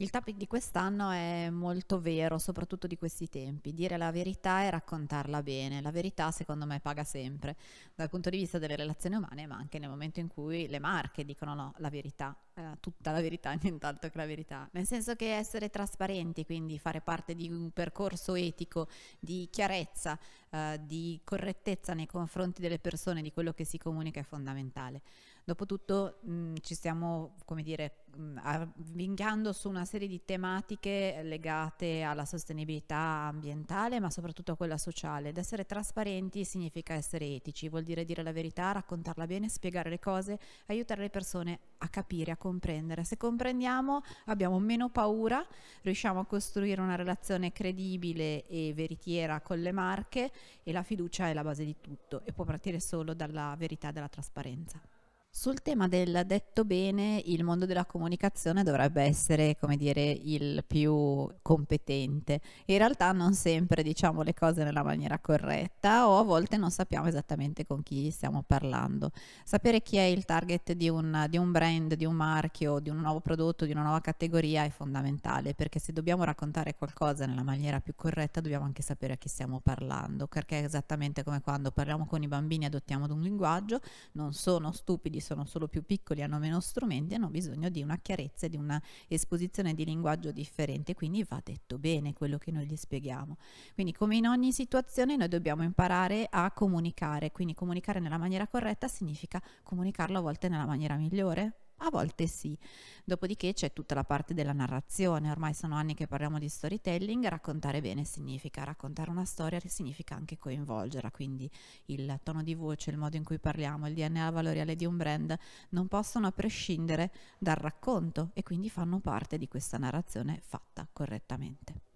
Il topic di quest'anno è molto vero, soprattutto di questi tempi. Dire la verità e raccontarla bene. La verità, secondo me, paga sempre, dal punto di vista delle relazioni umane, ma anche nel momento in cui le marche dicono no, la verità, eh, tutta la verità, nient'altro che la verità. Nel senso che essere trasparenti, quindi fare parte di un percorso etico di chiarezza, eh, di correttezza nei confronti delle persone, di quello che si comunica è fondamentale. Dopotutto mh, mm, ci stiamo, come dire, mm, vincando su una serie di tematiche legate alla sostenibilità ambientale, ma soprattutto a quella sociale. Ed essere trasparenti significa essere etici, vuol dire dire la verità, raccontarla bene, spiegare le cose, aiutare le persone a capire, a comprendere. Se comprendiamo abbiamo meno paura, riusciamo a costruire una relazione credibile e veritiera con le marche e la fiducia è la base di tutto e può partire solo dalla verità e dalla trasparenza. Sul tema del detto bene, il mondo della comunicazione dovrebbe essere, come dire, il più competente. In realtà non sempre diciamo le cose nella maniera corretta o a volte non sappiamo esattamente con chi stiamo parlando. Sapere chi è il target di un, di un brand, di un marchio, di un nuovo prodotto, di una nuova categoria è fondamentale perché se dobbiamo raccontare qualcosa nella maniera più corretta dobbiamo anche sapere a chi stiamo parlando, perché è esattamente come quando parliamo con i bambini e adottiamo un linguaggio, non sono stupidi sono solo più piccoli, hanno meno strumenti, hanno bisogno di una chiarezza e di una esposizione di linguaggio differente, quindi va detto bene quello che noi gli spieghiamo. Quindi come in ogni situazione noi dobbiamo imparare a comunicare, quindi comunicare nella maniera corretta significa comunicarlo a volte nella maniera migliore a volte sì. Dopodiché c'è tutta la parte della narrazione, ormai sono anni che parliamo di storytelling, raccontare bene significa raccontare una storia, significa anche coinvolgerla, quindi il tono di voce, il modo in cui parliamo, il DNA valoriale di un brand non possono prescindere dal racconto e quindi fanno parte di questa narrazione fatta correttamente.